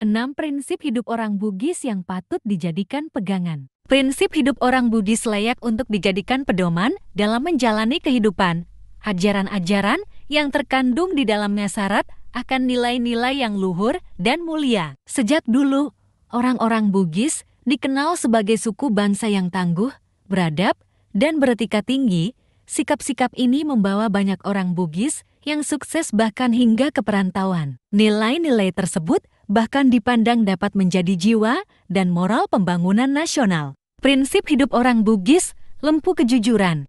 6 prinsip hidup orang Bugis yang patut dijadikan pegangan. Prinsip hidup orang Bugis layak untuk dijadikan pedoman dalam menjalani kehidupan. Ajaran-ajaran yang terkandung di dalamnya syarat akan nilai-nilai yang luhur dan mulia. Sejak dulu, orang-orang Bugis dikenal sebagai suku bangsa yang tangguh, beradab, dan beretika tinggi. Sikap-sikap ini membawa banyak orang Bugis yang sukses bahkan hingga ke perantauan. Nilai-nilai tersebut bahkan dipandang dapat menjadi jiwa dan moral pembangunan nasional. Prinsip hidup orang Bugis, lempu kejujuran.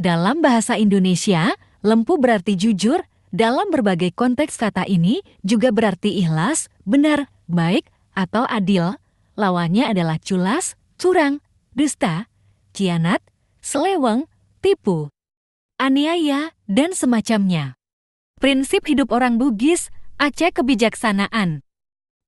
Dalam bahasa Indonesia, lempu berarti jujur, dalam berbagai konteks kata ini juga berarti ikhlas, benar, baik, atau adil. Lawannya adalah culas, curang, dusta, kianat, seleweng, tipu, aniaya, dan semacamnya. Prinsip hidup orang Bugis, Aceh kebijaksanaan.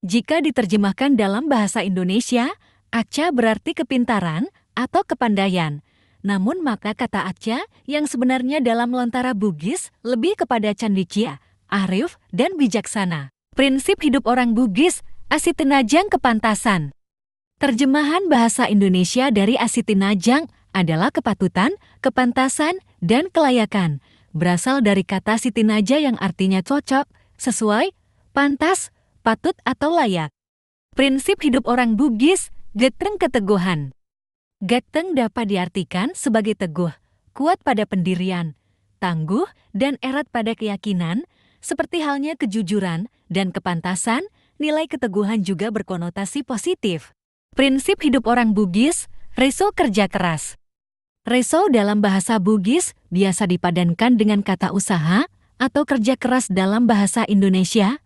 Jika diterjemahkan dalam bahasa Indonesia, acha berarti kepintaran atau kepandaian. Namun maka kata acha yang sebenarnya dalam lontara Bugis lebih kepada candikia, arif, dan bijaksana. Prinsip hidup orang Bugis, asitinajang kepantasan. Terjemahan bahasa Indonesia dari asitinajang adalah kepatutan, kepantasan, dan kelayakan. Berasal dari kata sitinaja yang artinya cocok, sesuai, pantas, patut atau layak. Prinsip hidup orang Bugis, geteng keteguhan. Geteng dapat diartikan sebagai teguh, kuat pada pendirian, tangguh dan erat pada keyakinan, seperti halnya kejujuran dan kepantasan, nilai keteguhan juga berkonotasi positif. Prinsip hidup orang Bugis, reso kerja keras. Reso dalam bahasa Bugis biasa dipadankan dengan kata usaha atau kerja keras dalam bahasa Indonesia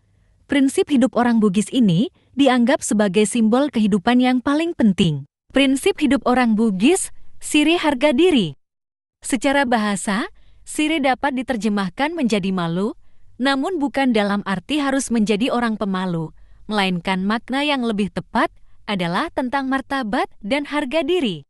Prinsip hidup orang Bugis ini dianggap sebagai simbol kehidupan yang paling penting. Prinsip hidup orang Bugis, siri harga diri. Secara bahasa, siri dapat diterjemahkan menjadi malu, namun bukan dalam arti harus menjadi orang pemalu, melainkan makna yang lebih tepat adalah tentang martabat dan harga diri.